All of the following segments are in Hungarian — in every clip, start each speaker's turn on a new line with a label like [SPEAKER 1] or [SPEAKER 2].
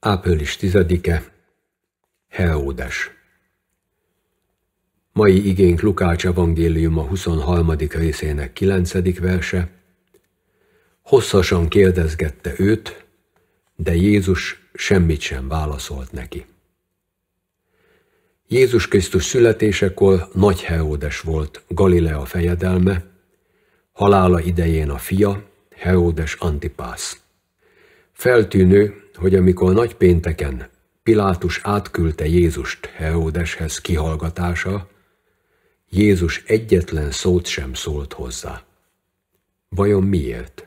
[SPEAKER 1] Április 10-e, Heódes. Mai igénk Lukács evangélium a 23. részének 9. verse. Hosszasan kérdezgette őt, de Jézus semmit sem válaszolt neki. Jézus Krisztus születésekor nagy Heódes volt Galilea fejedelme, halála idején a fia, Heródes Antipász. Feltűnő, hogy amikor nagypénteken Pilátus átküldte Jézust Heródeshez kihallgatása, Jézus egyetlen szót sem szólt hozzá. Vajon miért?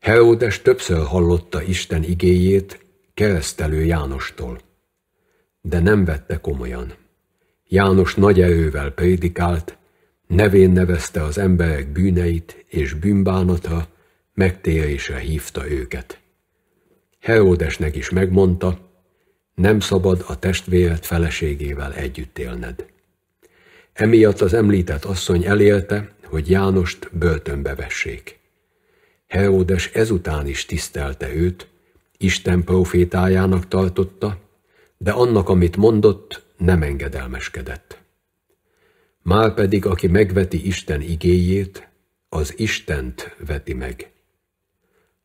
[SPEAKER 1] Herodes többször hallotta Isten igéjét keresztelő Jánostól, de nem vette komolyan. János nagy erővel prédikált, nevén nevezte az emberek bűneit és bűnbánata, megtérésre hívta őket. Heródesnek is megmondta, nem szabad a testvéred feleségével együtt élned. Emiatt az említett asszony elélte, hogy Jánost börtönbe vessék. Heródes ezután is tisztelte őt, Isten profétájának tartotta, de annak, amit mondott, nem engedelmeskedett. Márpedig, aki megveti Isten igéjét, az Istent veti meg.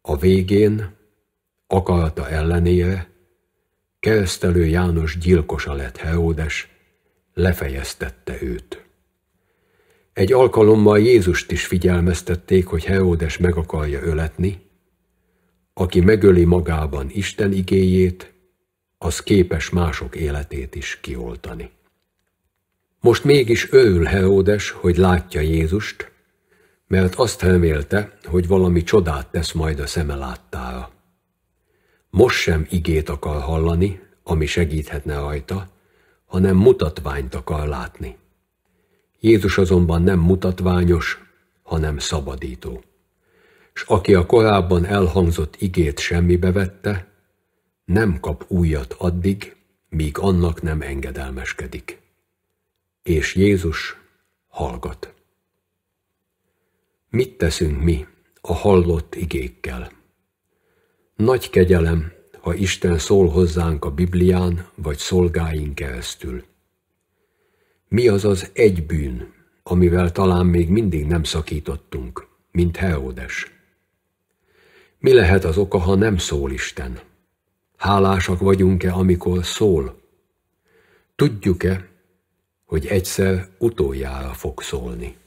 [SPEAKER 1] A végén, akarata ellenére, keresztelő János gyilkosa lett Heródes, lefejeztette őt. Egy alkalommal Jézust is figyelmeztették, hogy Heródes meg akarja öletni, aki megöli magában Isten igéjét, az képes mások életét is kioltani. Most mégis örül Heródes, hogy látja Jézust, mert azt remélte, hogy valami csodát tesz majd a szeme láttára. Most sem igét akar hallani, ami segíthetne rajta, hanem mutatványt akar látni. Jézus azonban nem mutatványos, hanem szabadító. S aki a korábban elhangzott igét semmibe vette, nem kap újat addig, míg annak nem engedelmeskedik. És Jézus hallgat. Mit teszünk mi a hallott igékkel? Nagy kegyelem, ha Isten szól hozzánk a Biblián vagy szolgáink keresztül. Mi az az egy bűn, amivel talán még mindig nem szakítottunk, mint Herodes? Mi lehet az oka, ha nem szól Isten? Hálásak vagyunk-e, amikor szól? Tudjuk-e, hogy egyszer utoljára fog szólni?